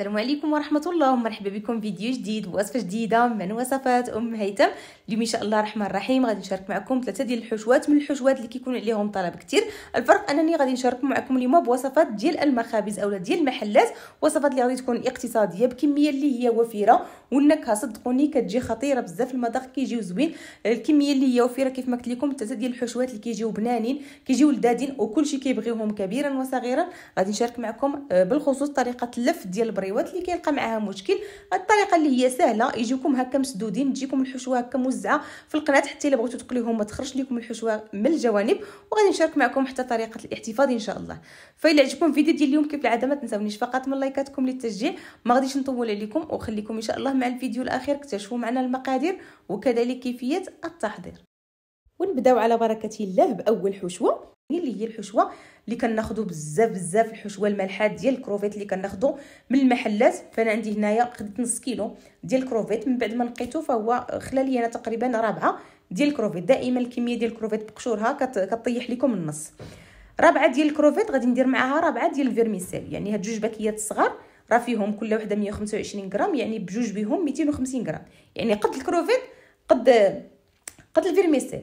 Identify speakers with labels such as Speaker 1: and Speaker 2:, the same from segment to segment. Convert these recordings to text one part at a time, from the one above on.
Speaker 1: السلام عليكم ورحمه الله ومرحبا بكم فيديو جديد بوصفه جديده من وصفات ام هيثم اليوم ان شاء الله الرحمن الرحيم غادي نشارك معكم ثلاثه ديال الحشوات من الحشوات اللي كيكون عليهم طلب كتير الفرق انني غادي نشارك معكم اليوم بوصفات ديال المخابز اولا ديال المحلات وصفات اللي غادي تكون اقتصاديه بكميه اللي هي وفيره والنكهه صدقوني كتجي خطيره بزاف المذاق كيجيو زوين الكميه اللي هي وفيره كيف ما قلت لكم ثلاثه ديال الحشوات اللي كيجيو بنانين كيجيو لدادين وكلشي كيبغيوهم كبيرا وصغيرا غادي نشارك معكم آه، بالخصوص طريقه اللف ديال البريد الكريوات اللي كيلقى معاها مشكل الطريقه اللي هي سهله يجيكم هكا مسدودين تجيكم الحشوه هكا موزعه في القناه حتى الا بغيتو تقليهم ما تخرجش لكم الحشوه من الجوانب وغادي نشارك معكم حتى طريقه الاحتفاظ ان شاء الله فالى عجبكم الفيديو ديال اليوم كيف العاده ما تنساونيش فقط من لايكاتكم للتشجيع ما غاديش نطول عليكم وخليكم ان شاء الله مع الفيديو الاخير اكتشفوا معنا المقادير وكذلك كيفيه التحضير ونبداو على بركه الله باول حشوه اللي هي الحشوه اللي كناخذوا بزاف بزاف الحشوه المالحات ديال الكروفيت اللي كناخذوا من المحلات فانا عندي هنايا خديت نص كيلو ديال الكروفيت من بعد ما نقيتو فهو خلا لي انا تقريبا رابعه ديال الكروفيت دائما الكميه ديال الكروفيت بقشورها كطيح لكم النص رابعه ديال الكروفيت غادي ندير معاها رابعه ديال الفيرميسيل يعني هاد جوج باكيات صغار راه فيهم كل وحده 125 غرام يعني بجوج بهم 250 غرام يعني قد الكروفيت قد قد الفيرميسيل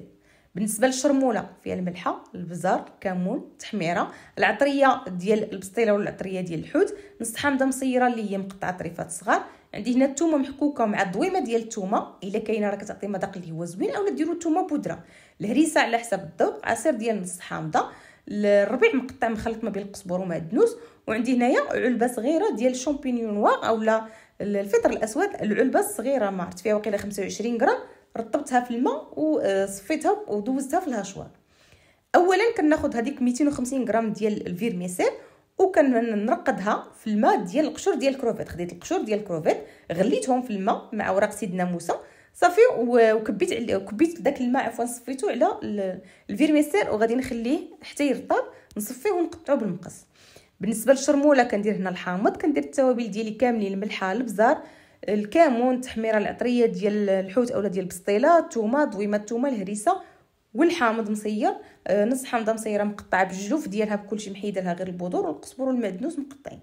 Speaker 1: بالنسبه للشرموله فيها الملحه البزار الكمون التحميره العطريه ديال البسطيله ولا العطريه ديال الحوت نص حامضه مصيره اللي هي مقطعه طريفات صغار عندي هنا الثومه محكوكه مع الضويمه ديال الثومه الا كاينه راه كتعطي مذاق اللي هو زوين اولا ديروا الثومه بودره الهريسه على حسب الذوق عصير ديال نص حامضه الربيع مقطع مخلط ما بين القزبر ومعدنوس وعندي هنايا علبه صغيره ديال الشامبينيون نوار اولا الفطر الاسود العلبه الصغيره ما عرفت فيها واقيلا 25 غرام رطبتها في الماء وصفيتها آه، ودوزتها في الهشوار اولا كناخذ هذيك 250 غرام ديال الفيرميسيل وكنرقدها في الماء ديال القشور ديال الكروفيت خديت القشور ديال الكروفيت غليتهم في الماء مع اوراق سيدنا موسى صافي وكبيت كبيت داك الماء عفوا صفيته على الفيرميسيل وغادي نخليه حتى يرطب نصفيه ونقطعو بالمقص بالنسبه للشرموله كندير هنا الحامض كندير التوابل ديالي كاملين الملحه البزار الكمون تحميره العطريه ديال الحوت اولا ديال البسطيله الثومه ضويمه الثومه الهريسه والحامض مصير آه، نص حامضه مصيره مقطعه بالجلوف ديالها بكلشي محيده لها غير البذور والقزبر والمعدنوس مقطعين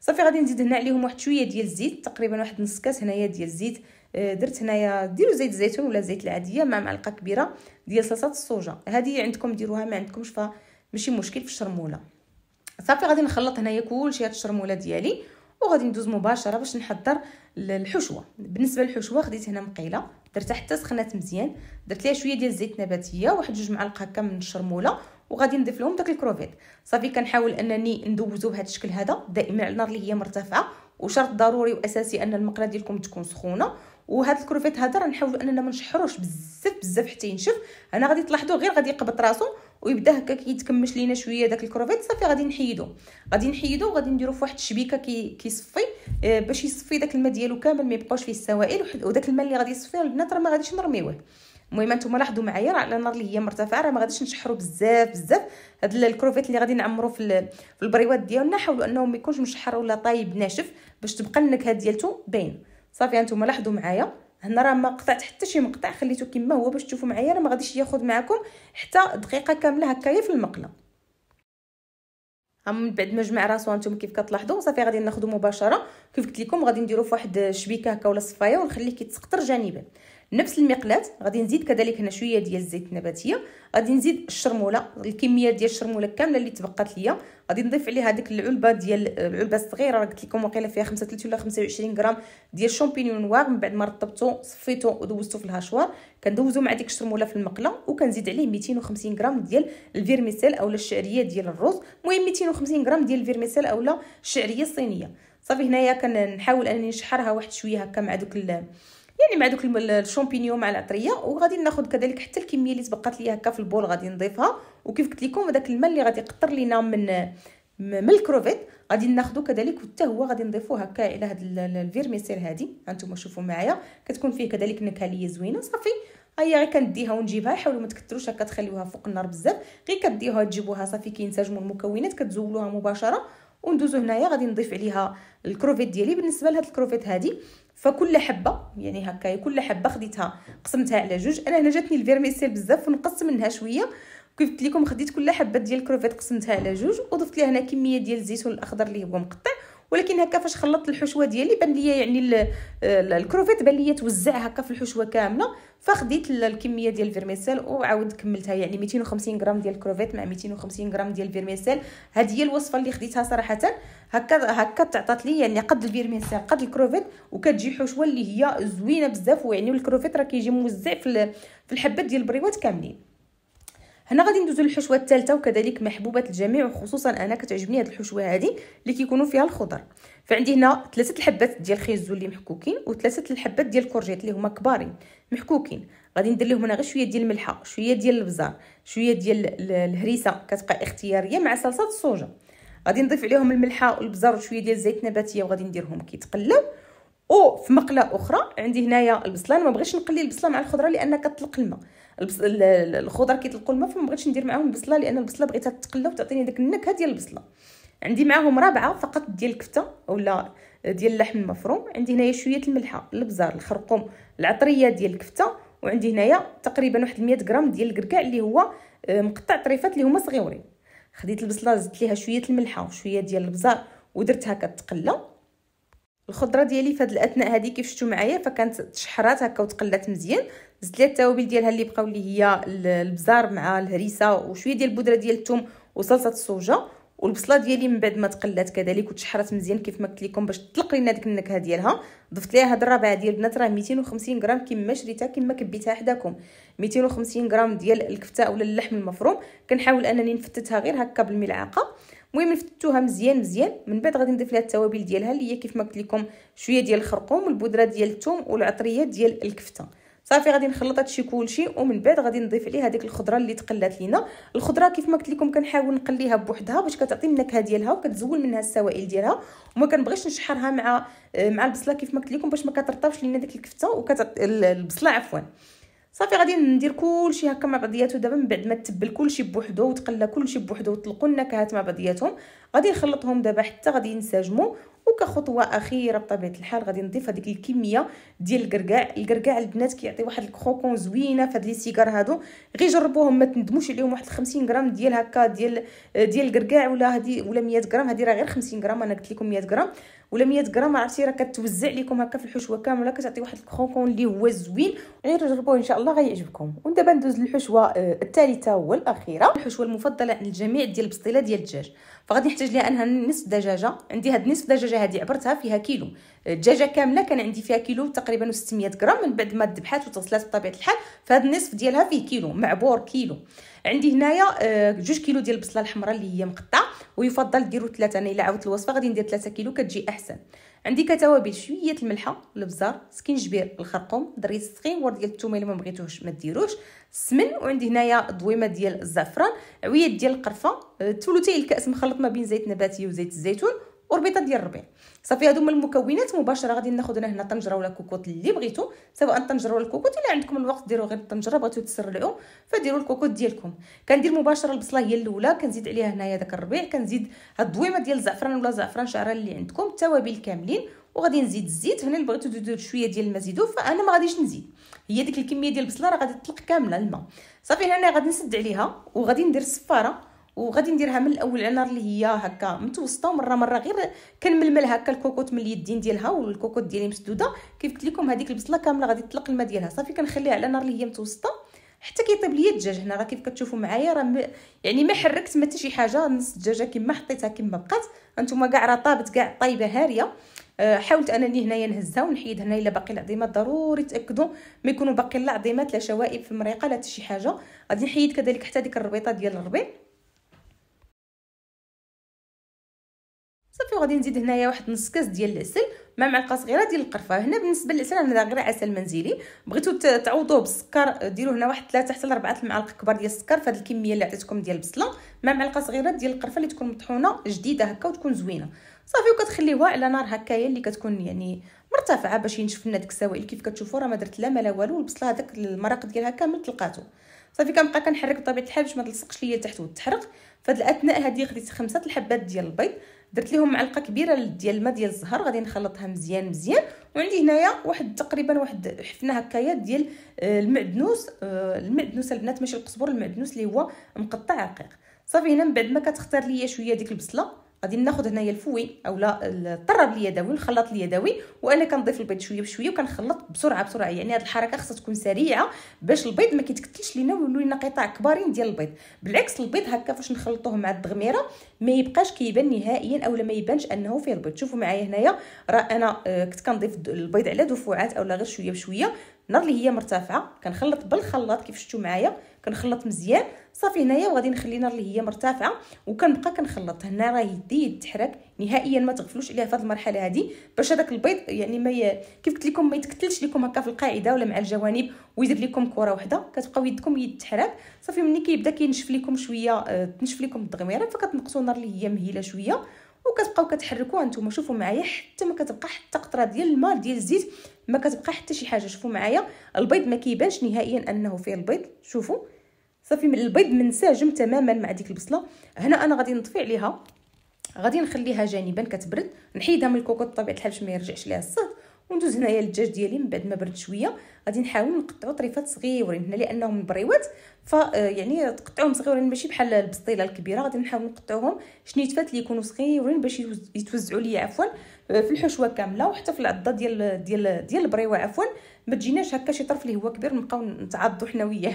Speaker 1: صافي غادي نزيد هنا عليهم واحد شويه ديال الزيت تقريبا واحد نص كاس هنايا ديال الزيت آه، درت هنايا ديروا زيت الزيتون ولا زيت العاديه مع معلقه كبيره ديال صلصه الصوجه هذه عندكم ديروها ما عندكمش فماشي مشكل في الشرموله صافي غادي نخلط هنايا كلشي هاد الشرموله ديالي وغادي ندوز مباشره باش نحضر الحشوه بالنسبه للحشوه خديت هنا مقيله درتها حتى سخنات مزيان درت ليها شويه ديال الزيت النباتيه واحد جوج معالق هكا من الشرموله وغادي نضيف لهم داك الكروفيت صافي كنحاول انني ندوزو بهذا الشكل هذا دائما على النار اللي هي مرتفعه وشرط ضروري واساسي ان المقله ديالكم تكون سخونه وهاد الكروفيت هذا راه نحاولوا اننا ما نشحروش بزاف بزاف حتى ينشف انا غادي تلاحظوا غير غادي يقبط راسو ويبدا هكا كيتكمش لينا شويه داك الكروفيت صافي غادي نحيدو غادي نحيدو وغادي نديرو فواحد الشبيكه كي كيصفي آه، باش يصفي داك الماء ديالو كامل ما يبقاوش فيه السوائل وداك الماء اللي غادي يصفيه البنات راه ما غاديش نرميوه المهم نتوما لاحظوا معايا راه على النار اللي هي مرتفعه راه ما غاديش نشحروا بزاف بزاف هاد الكروفيت اللي غادي نعمرو في البريوات ديالنا حاولوا انه ما يكونش مشحر ولا طايب ناشف باش تبقى النكهه ديالته باينه صافي هانتوما لاحظوا معايا هنا راه ما قطعت حتى شي مقطع خليته كما هو باش تشوفوا معايا راه ما غاديش ياخذ معكم حتى دقيقه كامله هكايا في المقله من بعد ما جمع راسو هانتوما كيف كتلاحظوا صافي غادي ناخذو مباشره كيف قلت لكم غادي نديرو فواحد الشبيكه هكا ولا صفايه ونخليه كيتسقطر جانبا نفس المقلاه غادي نزيد كذلك هنا شويه ديال الزيت النباتيه غادي نزيد الشرموله الكميه ديال الشرموله كامله اللي تبقات ليا غادي نضيف عليها هذيك العلبه ديال العلبه الصغيره راه قلت لكم واقيلا فيها 3 ولا 25 غرام ديال الشامبينيون نوار من بعد ما رطبته صفيته ودوزته في الهشوار كندوزو مع ديك الشرموله في المقله وكنزيد عليه 250 غرام ديال الفيرميسيل اولا الشعريه ديال الرز المهم 250 غرام ديال الفيرميسيل اولا الشعريه الصينيه صافي هنايا كنحاول انني نشحرها واحد شويه هكا مع دوك يعني مع دوك الشامبينيون مع العطريه وغادي ناخذ كذلك حتى الكميه اللي تبقات ليا هكا في البول غادي نضيفها وكيف قلت لكم هذاك الماء اللي غادي يقطر لينا من من الكروفيت غادي ناخذو كذلك حتى هو غادي نضيفوه هكا الى هاد الفيرميسيل هادي هانتوما شوفوا معايا كتكون فيه كذلك نكهه ليا زوينه صافي هي غير كنديها ونجيبها حاولوا ما تكثروش هكا تخليوها فوق النار بزاف غير كديها تجيبوها صافي كينسجموا المكونات كتزولوها مباشره وندوزو هنايا غادي نضيف عليها الكروفيت ديالي بالنسبه لهاد الكروفيت هادي فكل حبه يعني هكا كل حبه خديتها قسمتها على جوج انا هنا جاتني الفيرميسيل بزاف فنقصت منها شويه كيف قلت لكم خديت كل حبه ديال الكروفيت قسمتها على جوج وضفت ليها هنا كميه ديال الزيتون الاخضر اللي هو مقطع ولكن هكا فاش خلطت الحشوه ديالي بان ليا يعني آه، الكروفيت بان ليا توزع هكا في الحشوه كامله فخديت الكميه ديال الفيرميسيل وعاود كملتها يعني 250 غرام ديال الكروفيت مع 250 غرام ديال الفيرميسيل هذه هي الوصفه اللي خديتها صراحه هكا هكا تعطات لي يعني قد الفيرميسيل قد الكروفيت وكتجي حشوه اللي هي زوينه بزاف ويعني الكروفيت راه كيجي موزع في الحبات ديال البريوات كاملين هنا غادي ندوزو للحشوه الثالثه وكذلك محبوبه الجميع وخصوصا انا كتعجبني هاد الحشوه هادي اللي كيكونوا فيها الخضر فعندي هنا ثلاثه الحبات ديال الخيزو اللي محكوكين وثلاثه الحبات ديال الكورجيت اللي هما كبارين محكوكين غادي ندير لهم هنا غير شويه ديال الملحه شويه ديال البزار شويه ديال الهريسه كتبقى اختياريه مع صلصه الصوجه غادي نضيف عليهم الملحه والبزار وشويه ديال الزيت النباتيه وغادي نديرهم كيتقلاو او في مقله اخرى عندي هنايا البصله ما بغيتش نقلي البصله مع الخضره لان كتطلق الماء الخضر كيطلقوا الماء فما بغيتش ندير معاهم البصله لان البصله بغيتها تتقلى وتعطيني داك النكهه ديال البصله عندي معاهم رابعه فقط ديال الكفته ولا ديال اللحم المفروم عندي هنايا شويه الملحه البزار الخرقوم العطريه ديال الكفته وعندي هنايا تقريبا واحد 100 غرام ديال الكركاع اللي هو آه، مقطع طريفات اللي هما صغيورين خديت البصله زدت ليها شويه الملحه وشويه ديال البزار ودرتها كتقلى الخضره ديالي في هذه الاثناء هذه كيف شفتوا معايا فكانت تشحرات هكا وتقلات مزيان زدت ليها التوابل ديالها اللي بقاو اللي هي البزار مع الهريسه وشويه ديال البودره ديال الثوم وصلصه الصوجه والبصله ديالي من بعد ما تقلات كذلك وتشحرات مزيان كيف ما قلت لكم باش تطلق لينا ديك النكهه ديالها ضفت ليها هاد الرابعه ديال البنات راه 250 غرام كما شريتها كما كبيتها حداكم 250 غرام ديال الكفته ولا اللحم المفروم كنحاول انني نفتتها غير هكا بالملعقه المهم نفتتوها مزيان مزيان من بعد غادي نضيف لها التوابل ديالها اللي هي كيف ما قلت لكم شويه ديال الخرقوم والبودره ديال الثوم والعطريه ديال الكفته صافي غادي نخلط هادشي كلشي ومن بعد غادي نضيف عليه هذيك الخضره اللي تقلات لينا الخضره كيف ما قلت لكم كنحاول نقليها بوحدها باش كتعطي النكهه ديالها وكتزول منها السوائل ديالها وما كنبغيش نشحرها مع مع البصله كيف ما قلت لكم باش ما كترطبش لينا ديك الكفته وكت البصله عفوا صافي غادي ندير كلشي هكا مع بعضياتو دابا من بعد ما تبل كلشي بوحدو وتقلى كلشي بوحدو وتطلقوا النكهات مع بعضياتهم غادي نخلطهم دابا حتى غادي ينسجموا وكخطوه اخيره بطبيعه الحال غادي نضيف هذيك الكميه ديال الكركاع الكركاع البنات كيعطي واحد الكروكون زوينه في هاد لي سيجار هادو غير جربوهم ما تندموش عليهم واحد 50 غرام ديال هكا ديال ديال الكركاع ولا هادي ولا 100 غرام هادي راه غير 50 غرام انا قلت لكم 100 غرام ولا 100 غرام عرفتي راه كتوزع لكم هكا في الحشوه كامله كتعطي واحد الكرونكون اللي هو زوين غير جربوه ان شاء الله غيعجبكم ودابا ندوز للحشوه آه، الثالثه والاخيره الحشوه المفضله عند الجميع ديال البسطيله ديال الدجاج فغادي نحتاج ليها انها نصف دجاجه عندي هاد نصف دجاجه هادي عبرتها فيها كيلو الدجاجه آه، كامله كان عندي فيها كيلو تقريبا 600 غرام من بعد ما ذبحات وتغسلات بطبيعه الحال فهاد النصف ديالها فيه كيلو معبور كيلو عندي هنايا آه، جوج كيلو ديال البصله الحمراء اللي هي مقطعه ويفضل ديروا ثلاثه انا الا عاودت الوصفه غادي ندير ثلاثة كيلو كتجي احسن عندي كتوابل شويه الملحه الابزار سكينجبير الخرقوم دريس السخين ورد ديال الثومه الا ما بغيتوهش ما ديروش السمن وعندي هنايا ضويمه ديال الزعفران عويات ديال القرفه ثلثي آه، الكاس مخلط ما بين زيت نباتي وزيت الزيتون وربيطه ديال الربيع صافي هادو هما المكونات مباشره غادي ناخذ انا هنا طنجره ولا كوكوط اللي بغيتو سواء الطنجره ولا الكوكوط الا عندكم الوقت ديروا غير الطنجره بغيتو تسرعوا فديروا الكوكوط ديالكم كندير مباشره البصله هي الاولى كنزيد عليها هنايا داك الربيع كنزيد هاد الضويمه ديال الزعفران ولا زعفران شعره اللي عندكم التوابل كاملين وغادي نزيد الزيت هنا اللي بغيتو تديروا شويه ديال الماء زيدو فانا ما غاديش نزيد هي ديك الكميه ديال البصله راه غادي تطلق كامله الماء صافي هنا غادي نسد عليها وغادي ندير الصفاره وغادي نديرها من الاول على نار اللي هي هكا متوسطه ومره مره غير كنململ هكا الكوكوط من اليدين ديالها والكوكوت ديالي مسدوده كيف قلت لكم هذيك البصله كامله غادي تطلق الماء ديالها صافي كنخليها على نار اللي هي متوسطه حتى كيطيب ليا الدجاج هنا راه كيف كتشوفوا معايا راه م... يعني ما حركت ما حتى شي حاجه نص الدجاجه كما حطيتها كما بقات انتما كاع راه طابت كاع طايبه هاريه أه حاولت انني هنايا نهزها ونحيد هنا الا باقي العظيمات ضروري تاكدوا ما يكونوا باقي العظيمات لا شوائب في المريقه لا حتى شي حاجه غادي نحيد كذلك حتى ديك الربيطه ديال الربيط صافي وغادي نزيد هنايا واحد نص كاس ديال العسل مع معلقه صغيره ديال القرفه هنا بالنسبه للعسل انا غير عسل منزلي بغيتو تعوضوه بالسكر ديروا هنا واحد 3 حتى ل 4 المعالق كبار ديال السكر في هذه الكميه اللي عطيتكم ديال البصله مع معلقه صغيره ديال القرفه اللي تكون مطحونه جديده هكا وتكون زوينه صافي وكتخليوها على نار هكايا اللي كتكون يعني مرتفعه باش ينشف لنا داك السوائل كيف كتشوفوا راه ما درت لا ما لا والو البصله هذاك المرق ديالها كامل طلقاتو صافي كنبقى كنحرك بطبيعه الحال باش ما تلصقش ليا تحت وتحرق فهاد الاثناء هذه خديت خمسه الحبات ديال البيض درت ليهم معلقه كبيره ديال الماء ديال الزهر غادي نخلطها مزيان مزيان وعندي هنايا واحد تقريبا واحد حفنه هكايا ديال آه، المعدنوس آه، المعدنوس البنات ماشي القزبر المعدنوس اللي هو مقطع رقيق صافي هنا من بعد ما كتختار ليا شويه ديك البصله غادي ناخذ هنايا الفوي اولا الطراب اليدوي الخلاط اليدوي وانا كنضيف البيض شويه بشويه وكنخلط بسرعه بسرعه يعني هذه الحركه خاصها تكون سريعه باش البيض ما كيتكتلش لينا ويولوا لنا قطع كبارين ديال البيض بالعكس البيض هكا فاش نخلطوه مع الدغميره ما يبقاش كيبان نهائيا اولا ما يبانش انه فيه البيض شوفوا معايا هنايا راه انا آه، كنت كنضيف البيض على دفوعات اولا غير شويه بشويه النار اللي هي مرتفعه كنخلط بالخلاط كيف شفتوا معايا كنخلط مزيان صافي هنايا وغادي نخلي النار اللي هي مرتفعه وكنبقى كنخلط هنا راه يدي يتحرك نهائيا ما تغفلوش عليها في هذه المرحله هذه باش هذاك البيض يعني ما ي... كيف قلت لكم ما يتكتلش لكم هكا في القاعده ولا مع الجوانب ويدير لكم كره وحده كتبقاو يدكم يتحرك صافي ملي كيبدا كينشف لكم شويه آه، تنشف لكم الدغميره فكتنقصوا النار اللي هي مهيله شويه وكتبقاو كتحركوها نتوما شوفوا معايا حتى ما كتبقى حتى قطره ديال الماء ديال الزيت ما كتبقى حتى شي حاجه شوفوا معايا البيض ما كيبانش نهائيا انه فيه البيض شوفوا صافي من البيض منسجم تماما مع ديك البصله هنا انا غادي نطفي عليها غادي نخليها جانبا كتبرد نحيدها من الكوكوط بطبيعه الحال باش ما يرجعش ليها الصهد وندوز هنايا للدجاج ديالي من بعد ما برد شويه غادي نحاول نقطعو طريفات صغيورين هنا لانهم مبريوات ف آه، يعني تقطعوهم صغيورين ماشي بحال البسطيله الكبيره غادي نحاول نقطعوهم شنيتفات اللي يكونوا صغيورين باش يتوزعوا لي عفوا آه، في الحشوه كامله وحتى في العضه ديال ديال ديال البريوه عفوا ما تجيناش هكا شي طرف اللي هو كبير نبقاو نتعضوا حنا وياه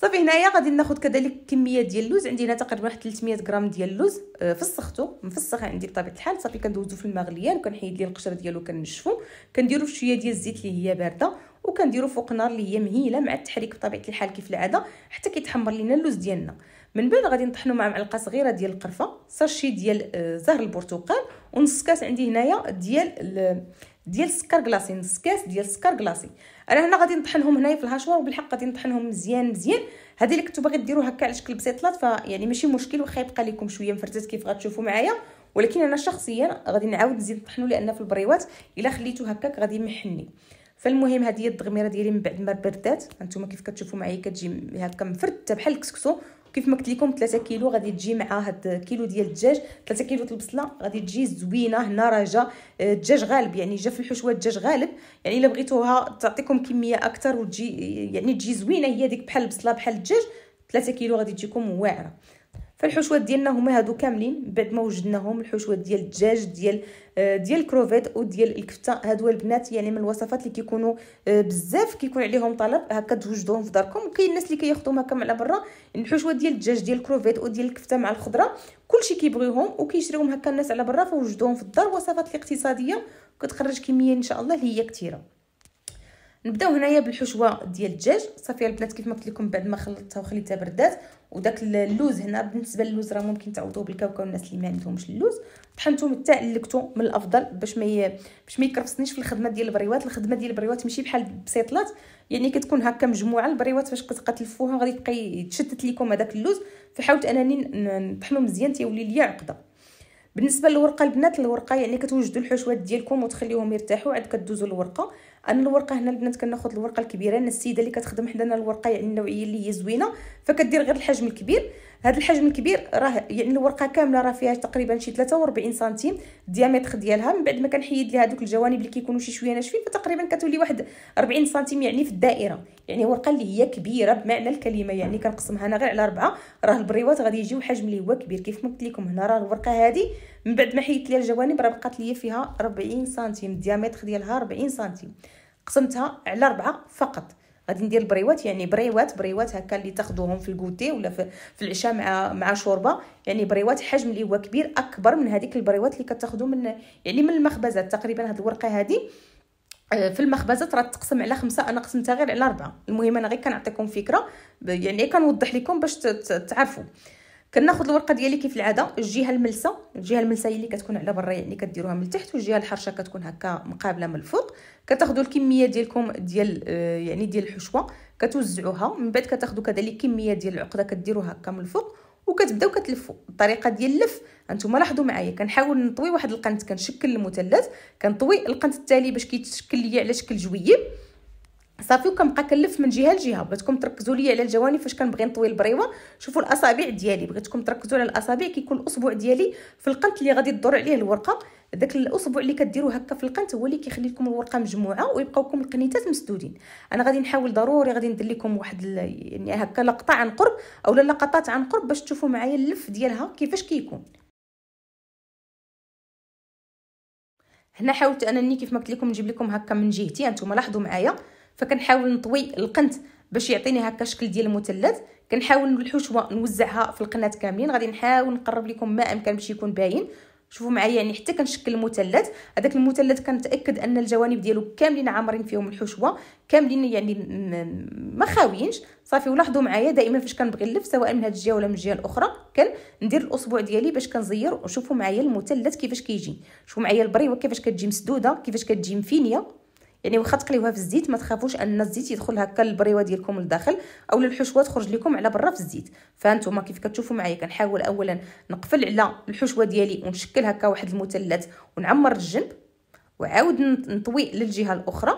Speaker 1: صافي هنايا غادي ناخذ كذلك كميه ديال اللوز عندي هنا تقريبا واحد 300 غرام ديال اللوز آه، فسختو مفسخ عندي بطبيعه الحال صافي كندوزو في الماء غليان وكنحيد ليه القشره ديالو كنشفو كنديرو شويه ديال الزيت اللي هي بارده وكنديرو فوق نار اللي هي مهيله مع التحريك بطبيعه الحال كيف العاده حتى كيتحمر لينا اللوز ديالنا من بعد غادي نطحنو مع معلقه صغيره ديال القرفه ساشي ديال آه، زهر البرتقال ونص كاس عندي هنايا ديال ديال السكر كلاصي نص كاس ديال السكر كلاصي انا هنا غادي نطحنهم هنايا في الهشوار وبالحق غادي نطحنهم مزيان مزيان هذه اللي كنتو باغي ديروا هكا على شكل بسيطلات يعني ماشي مشكل واخا يبقى لكم شويه مفرتات كيف غتشوفوا معايا ولكن انا شخصيا غادي نعاود نزيد نطحنو لان في البريوات الا خليتو هكاك غادي يمحني فالمهم هذه هي الضغميره ديالي من بعد ما بردات هانتوما كيف كتشوفوا معايا كتجي هكا مفرته بحال الكسكسو كيف ما قلت لكم 3 كيلو غادي تجي مع هاد كيلو ديال الدجاج 3 كيلو البصله غادي تجي زوينه هنا راه جا آه، الدجاج غالب يعني جا في الحشوه الدجاج غالب يعني الا بغيتوها تعطيكم كميه اكثر وتجي يعني تجي زوينه هي ديك بحال البصله بحال الدجاج 3 كيلو غادي تجيكم واعره فالحشوات ديالنا هما هادو كاملين بعد ما وجدناهم الحشوات ديال الدجاج ديال آه، ديال الكروفيت وديال الكفته هادو البنات يعني من الوصفات اللي كيكونوا آه، بزاف كيكون عليهم طلب هكا توجدوهم في داركم وكاين الناس اللي كياخذوهم هكا من على برا الحشوه ديال الدجاج ديال الكروفيت وديال الكفته مع الخضره كلشي كيبغيوهم وكيشريوهم هكا الناس على برا فوجدوهم في الدار وصفات الاقتصاديه كتخرج كميه ان شاء الله اللي هي كثيره نبداو هنايا بالحشوه ديال الدجاج صافي البنات كيف ما قلت لكم بعد ما خلطتها وخليتها بردات وداك اللوز هنا بالنسبه للوز راه ممكن تعوضوه بالكاوكاو الناس اللي ما عندهمش اللوز طحنتو حتى لكتو من الافضل باش ما باش ما يكرفسنيش في الخدمه ديال البريوات الخدمه ديال البريوات ماشي بحال بسيطلات يعني كتكون هكا مجموعه البريوات فاش كتقتلفوها غادي تبقى يتشتت لكم هذاك اللوز فحاولت انني نطحنو مزيان تيولي ليا عقده بالنسبه للورقه البنات الورقه يعني كتوجدوا الحشوات ديالكم وتخليهم يرتاحوا عاد كدوزوا الورقه انا الورقه هنا البنات كناخذ الورقه الكبيره انا السيده اللي كتخدم حدانا الورقه يعني النوعيه اللي هي زوينه فكدير غير الحجم الكبير هذا الحجم الكبير راه يعني الورقه كامله راه فيها تقريبا شي 43 سنتيم ديامتر ديالها من بعد ما كنحيد ليها دوك الجوانب اللي كيكونوا شي شويه ناشفين فتقريبا كتولي واحد 40 سنتيم يعني في الدائره يعني ورقه اللي هي كبيره بمعنى الكلمه يعني كنقسمها انا غير على اربعه راه البريوات غادي يجيو حجم اللي هو كبير كيف ما قلت لكم هنا راه الورقه هذه من بعد ما حيدت ليها الجوانب راه بقات ليا فيها 40 سنتيم ديامتر ديالها 40 سنتيم قسمتها على ربعة فقط غادي ندير بريوات يعني بريوات بريوات هكا اللي تاخذوهم في الكوتي ولا في, في العشاء مع مع شوربه يعني بريوات حجم اللي هو كبير اكبر من هذيك البريوات اللي كتاخذوا من يعني من المخبزات تقريبا هاد الورقه هذه آه، في المخبزات راه تقسم على خمسة انا قسمتها غير على اربعة المهم انا غير كنعطيكم فكره يعني كنوضح لكم باش تعرفوا كناخذ الورقه ديالي كيف العاده الجهه الملسه الجهه الملسه هي اللي كتكون على برا يعني كديروها من التحت والجهه الحرشه كتكون هكا مقابله من الفوق كتاخذوا الكميه ديالكم ديال آه، يعني ديال الحشوه كتوزعوها من بعد كتاخذوا كذلك كميه ديال العقده كديروها هكا من الفوق وكتبداو كتلفوا الطريقه ديال اللف هانتوما لاحظوا معايا كنحاول نطوي واحد القنت كنشكل المثلث كنطوي القنت التالي باش كيتشكل ليا على شكل جويب صافي وكنبقى كنلف من جهه لجهه بغيتكم تركزوا لي على الجوانب فاش كنبغي نطوي البريوه شوفوا الاصابع ديالي بغيتكم تركزوا على الاصابع كيكون الاصبع ديالي في القنت اللي غادي تدور عليه الورقه داك الاصبع اللي كديروا هكا في القنت هو اللي كيخلي لكم الورقه مجموعه ويبقاو لكم القنيتات مسدودين انا غادي نحاول ضروري غادي ندير لكم واحد يعني هكا لقطه عن قرب اولا لقطات عن قرب باش تشوفوا معايا اللف ديالها كيفاش كيكون هنا حاولت انني كيف ما قلت لكم نجيب لكم هكا من جهتي انتم لاحظوا معايا فكنحاول نطوي القنت باش يعطيني هكا شكل ديال المثلث كنحاول الحشوه نوزعها في القناه كاملين غادي نحاول نقرب لكم ما امكن باش يكون باين شوفوا معايا يعني حتى كنشكل المثلث هذاك المثلث كنتاكد ان الجوانب ديالو كاملين عامرين فيهم الحشوه كاملين يعني ما خاوينش صافي ولاحظوا معايا دائما فاش كنبغي نلف سواء من هاد الجهه ولا من الجهه الاخرى كندير الاصبع ديالي باش كنزير وشوفوا معايا المثلث كيفاش كيجي شوفوا معايا البريوه كيفاش كتجي مسدوده كيفاش كتجي مفينيه يعني واخا تقليوها في الزيت ما تخافوش ان الزيت يدخل هكا البريوه ديالكم لداخل اولا الحشوه تخرج لكم على برا في الزيت فهانتوما كيف كتشوفوا معايا كنحاول اولا نقفل على الحشوه ديالي ونشكل هكا واحد المثلث ونعمر الجنب وعاود نطوي للجهه الاخرى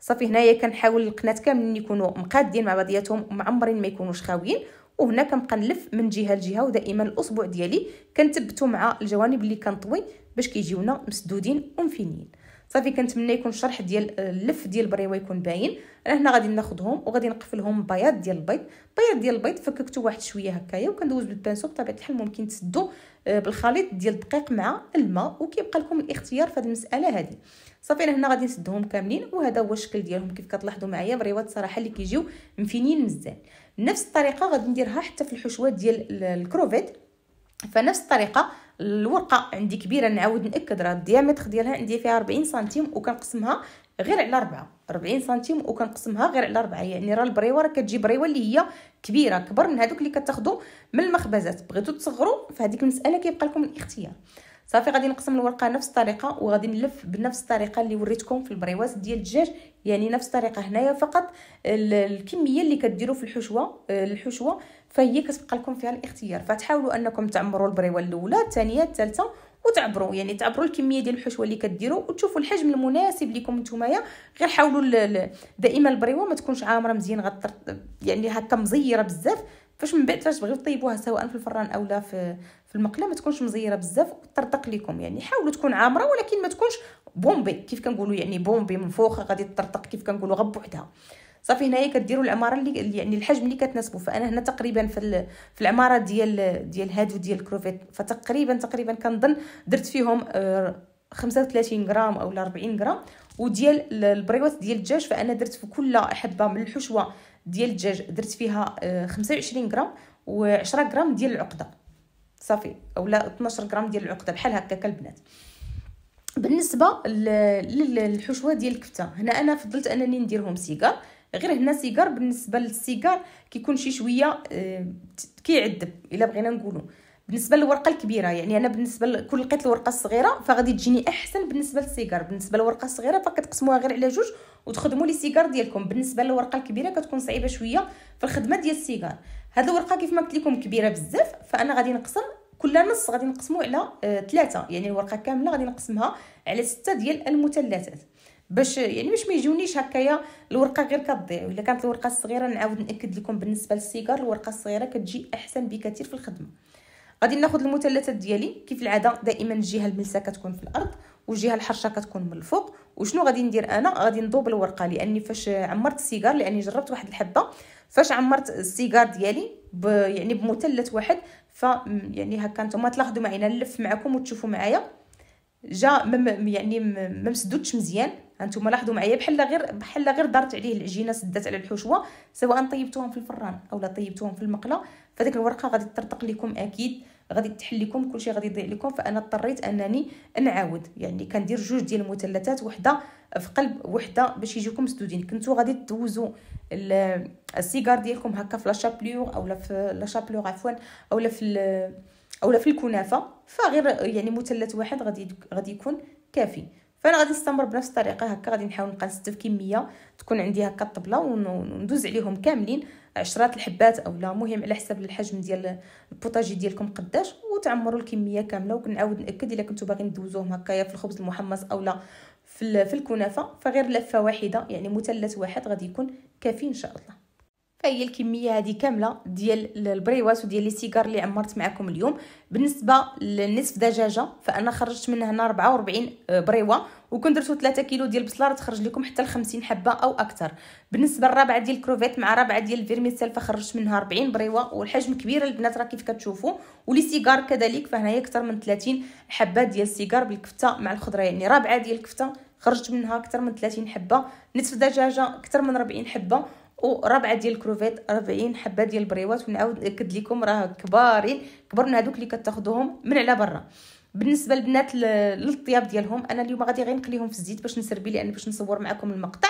Speaker 1: صافي هنايا كنحاول القنات كاملين يكونوا مقادين مع بعضياتهم معمرين ما يكونوش خاويين وهنا كنبقى نلف من جهه لجهه ودائما الاصبع ديالي كنثبتو مع الجوانب اللي كنطوي باش كيجيونا مسدودين ومفينين صافي كنتمنى يكون الشرح ديال اللف ديال البريوه يكون باين انا هنا غادي ناخذهم وغادي نقفلهم بياض ديال البيض بياض ديال البيض فككتو واحد شويه هكايا وكندوز بالبانسو بطبيعه الحال ممكن تسدو آه، بالخليط ديال الدقيق مع الماء وكيبقى لكم الاختيار في هذه المساله هذه صافي انا هنا غادي نسدهم كاملين وهذا هو الشكل ديالهم كيف كتلاحظوا معايا بريوات صراحه اللي كيجيو مفينين مزيان نفس الطريقه غادي نديرها حتى في الحشوات ديال الكروفيت فنفس الطريقه الورقه عندي كبيره نعاود ناكد راه الديامتر ديالها عندي فيها 40 سنتيم وكنقسمها غير على 4 40 سنتيم وكنقسمها غير على 4 يعني راه البريوه راه كتجي بريوه اللي هي كبيره كبر من هذوك اللي كتاخذوا من المخبزات بغيتو تصغروا فهذيك المساله كيبقى لكم الاختيار صافي غادي نقسم الورقه نفس الطريقه وغادي نلف بنفس الطريقه اللي وريتكم في البريوات ديال الدجاج يعني نفس الطريقه هنايا فقط الكميه اللي كديروا في الحشوه آه، الحشوه فهي كتبقى لكم فيها الاختيار فتحاولوا انكم تعمروا البريوه الاولى الثانيه الثالثه وتعبروا يعني تعبروا الكميه ديال الحشوه اللي كديروا وتشوفوا الحجم المناسب لكم نتومايا غير حاولوا دائما البريوه ما تكونش عامره مزيان غطر يعني هكا مزيره بزاف فاش من بعد فاش تبغيو طيبوها سواء في الفران اولا في في المقله ما تكونش مزيره بزاف وتطرطق لكم يعني حاولوا تكون عامره ولكن ما تكونش بومبي كيف كنقولوا يعني بومبي منفوخه غادي تطرطق كيف كنقولوا غب وحدها صافي هنايا كديروا العماره اللي يعني الحجم اللي كتناسبو فانا هنا تقريبا في في العماره ديال ديال هادو ديال الكروفيت فتقريبا تقريبا كنظن درت فيهم 35 آه، غرام او 40 غرام وديال البريوات ديال الدجاج فانا درت في كل حبه من الحشوه ديال الدجاج درت فيها 25 آه، غرام و10 غرام ديال العقده صافي اولا 12 غرام ديال العقده بحال هكاك البنات بالنسبه للحشوه ديال الكفته هنا انا فضلت انني نديرهم سيكار غير هنا سيجار بالنسبه للسيجار كيكون شي شويه آه، كيعذب الا بغينا نقولوا بالنسبه للورقه الكبيره يعني انا بالنسبه لكل لقيت الورقه الصغيره فغادي تجيني احسن بالنسبه للسيجار بالنسبه للورقه الصغيره فكتقسموها غير على جوج وتخدموا لي سيجار ديالكم بالنسبه للورقه الكبيره كتكون صعيبه شويه في الخدمه ديال السيجار هاد الورقه كيف ما قلت لكم كبيره بزاف فانا غادي نقسم كل نص غادي نقسمو على آه، ثلاثة يعني الورقه كامله غادي نقسمها على ستة ديال المثلثات باش يعني باش ما يجونيش هكايا الورقه غير كتضيع ولا كانت الورقه الصغيره نعاود ناكد لكم بالنسبه للسيجار الورقه الصغيره كتجي احسن بكثير في الخدمه غادي ناخذ المثلثات ديالي كيف العاده دائما الجهه الملسه كتكون في الارض والجهه الحرشه كتكون من الفوق وشنو غادي ندير انا غادي نضوب الورقه لاني فاش عمرت السيجار لاني جربت واحد الحبه فاش عمرت السيجار ديالي ب يعني بمثلث واحد ف يعني هكا نتوما تلاحظوا معايا نلف معكم وتشوفوا معايا جا مم يعني ما مزيان هانتوما لاحظوا معايا بحال غير بحال غير دارت عليه العجينه سدات على الحشوه سواء طيبتوهم في الفران اولا طيبتوهم في المقله فديك الورقه غادي ترتق لكم اكيد غادي تحل لكم كلشي غادي يضيع لكم فانا اضطريت انني نعاود يعني كندير جوج ديال المثلثات وحده في قلب وحده باش يجيكم مسدودين كنتو غادي تدوزوا السيجار ديالكم هكا في لاشابلور اولا في لاشابلور عفوا اولا في اولا في الكنافه فغير يعني مثلث واحد غادي غادي يكون كافي فانا غادي نستمر بنفس الطريقه هكا غادي نحاول نبقى نستف كميه تكون عندي هكا الطبله وندوز عليهم كاملين عشرات الحبات اولا مهم على حسب الحجم ديال البوطاجي ديالكم قداش وتعمروا الكميه كامله وكنعاود ناكد الا كنتو باغيين دوزوهم هكايا في الخبز المحمص اولا في في الكنافه فغير لفه واحده يعني مثلث واحد غادي يكون كافي ان شاء الله فهي الكميه هذه كامله ديال البريواس وديال لي سيجار اللي عمرت معكم اليوم بالنسبه للنصف دجاجه فانا خرجت من هنا 44 آه، بريوا وكون درتو 3 كيلو ديال البصله راه تخرج لكم حتى ل 50 حبه او اكثر بالنسبه للرابعه ديال الكروفيت مع رابعه ديال الفيرميسيل فخرجت منها 40 بريوا والحجم كبير البنات راه كيف كتشوفوا ولي سيجار كذلك فهنايا اكثر من 30 حبه ديال السيجار بالكفته مع الخضره يعني رابعه ديال الكفته خرجت منها اكثر من 30 حبه نصف دجاجه اكثر من 40 حبه وربعه ديال الكروفيت 40 حبه ديال البريوات ونعاود ناكد لكم راه كبارين كبر من هذوك اللي كتاخذوهم من على برا بالنسبه للبنات للطياب ديالهم انا اليوم غادي غير نقليهم في الزيت باش نسربي لان باش نصور معكم المقطع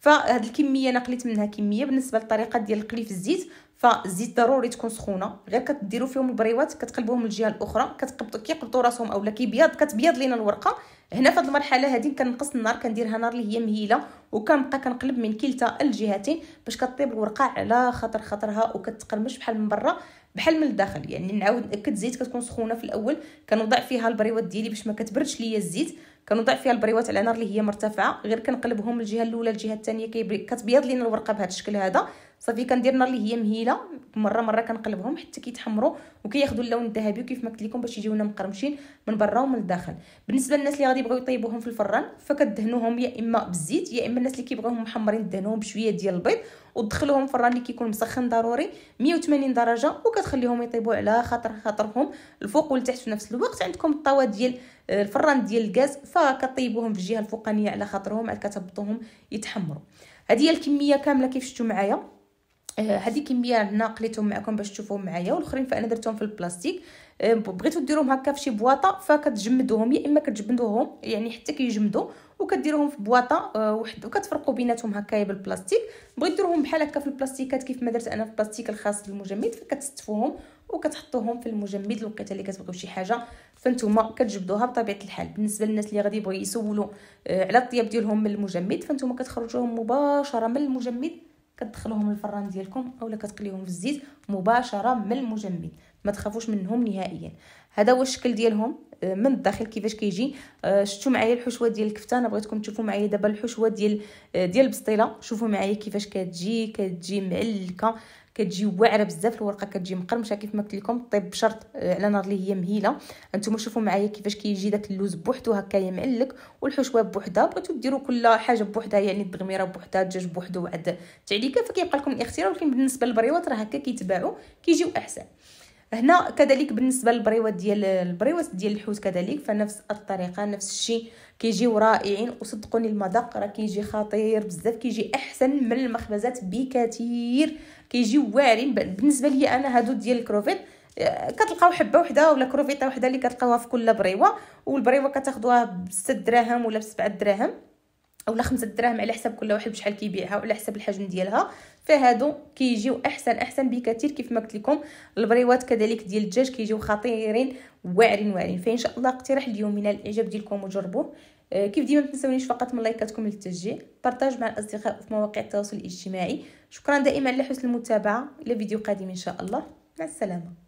Speaker 1: فهاد الكميه انا قليت منها كميه بالنسبه للطريقه ديال في الزيت فالزيت ضروري تكون سخونه غير كديروا فيهم البريوات كتقلبوهم الجهه الاخرى كتقبطوا كيقبطوا راسهم اولا كيبيض كتبيض لينا الورقه هنا في هذه المرحله هذه كنقص النار كنديرها نار اللي هي مهيله وكنبقى كنقلب من كلتا الجهتين باش كطيب الورقه على خاطر خاطرها وكتقرمش بحال من برا بحال من الداخل يعني نعاود ناكد زيت كتكون سخونه في الاول كنوضع فيها البريوات ديالي باش ما كتبردش ليا الزيت كنوضع فيها البريوات على نار اللي هي مرتفعه غير كنقلبهم الجهه الاولى الجهه الثانيه كتبيض لينا الورقه بهذا الشكل هذا صافي كندير النار اللي هي مهيله مره مره كنقلبهم حتى كيتحمروا وكياخذوا اللون الذهبي وكيف ما قلت لكم باش يجيونا مقرمشين من برا ومن الداخل بالنسبه للناس اللي غادي يبغيو يطيبوهم في الفران فكدهنوهم يا اما بالزيت يا اما الناس اللي كيبغيوهم محمرين دهنوهم بشويه ديال البيض ودخلوهم الفران اللي كيكون مسخن ضروري 180 درجه وكتخليهم يطيبوا على خاطر خاطرهم الفوق والتحت في نفس الوقت عندكم الطاوه ديال آه، الفران ديال الغاز فكطيبوهم في الجهه الفوقانيه على خاطرهم عاد كتهبطوهم يتحمروا هذه هي الكميه كامله كيف شفتوا معايا آه، هذه كميه هنا قليتهم معكم باش تشوفوهم معايا والاخرين فانا درتهم في البلاستيك آه، بغيتو ديروهم هكا في شي بواطه فكتجمدوهم يا اما كتجمدوهم يعني حتى كيجمدوا وكديروهم في بواطه آه، وحده وكتفرقوا بيناتهم هكايا بالبلاستيك بغيت ديروهم بحال هكا في البلاستيكات كيف ما درت انا في البلاستيك الخاص بالمجمد فكتستفوهم وكتحطوهم في المجمد الوقيته اللي كتبغيو شي حاجه فانتوما كتجبدوها بطبيعه الحال بالنسبه للناس اللي غادي يبغيو يسولوا على الطياب ديالهم من المجمد فانتوما كتخرجوهم مباشره من المجمد كتدخلوهم الفران ديالكم اولا كتقليهم في الزيت مباشره من المجمد ما تخافوش منهم نهائيا هذا هو الشكل ديالهم آه، من الداخل كيفاش كيجي آه، شفتوا معايا الحشوه ديال الكفته انا بغيتكم تشوفوا معايا دابا الحشوه ديال آه، ديال البسطيله شوفوا معايا كيفاش كتجي كتجي معلكه كتجي واعره بزاف الورقه كتجي مقرمشه كيف ما قلت لكم طيب بشرط آه، على نار اللي هي مهيله انتم شوفوا معايا كيفاش كيجي داك اللوز بوحدو هكايا معلك والحشوه بوحدها بغيتو ديروا كل حاجه بوحدها يعني الدغميره بوحدها الدجاج بوحدو وعد التعليكه فكيبقى لكم الاختيار ولكن بالنسبه للبريوات راه هكا كيتباعوا كيجيو احسن هنا كذلك بالنسبه للبريوات ديال البريوات ديال الحوت كذلك فنفس الطريقه نفس الشيء كيجيو رائعين وصدقوني المذاق راه كيجي خطير بزاف كيجي احسن من المخبزات بكثير كيجيو واعرين بالنسبه لي انا هادو ديال الكروفيت آه، كتلقاو حبه وحده ولا كروفيطه وحده اللي كتلقاوها في كل بريوه والبريوه كتاخذوها ب 6 دراهم ولا ب 7 دراهم اولا خمسة دراهم على حساب كل واحد بشحال كيبيعها وعلى حساب الحجم ديالها فهادو كيجيو احسن احسن بكثير كيف ما قلت لكم البريوات كذلك ديال الدجاج كيجيو خطيرين واعرين واعرين فان شاء الله اقتراح اليوم ينال الاعجاب ديالكم وجربوه آه كيف ديما ما تنساونيش فقط من لايكاتكم للتشجيع بارطاج مع الاصدقاء في مواقع التواصل الاجتماعي شكرا دائما على حسن المتابعه الى فيديو قادم ان شاء الله مع السلامه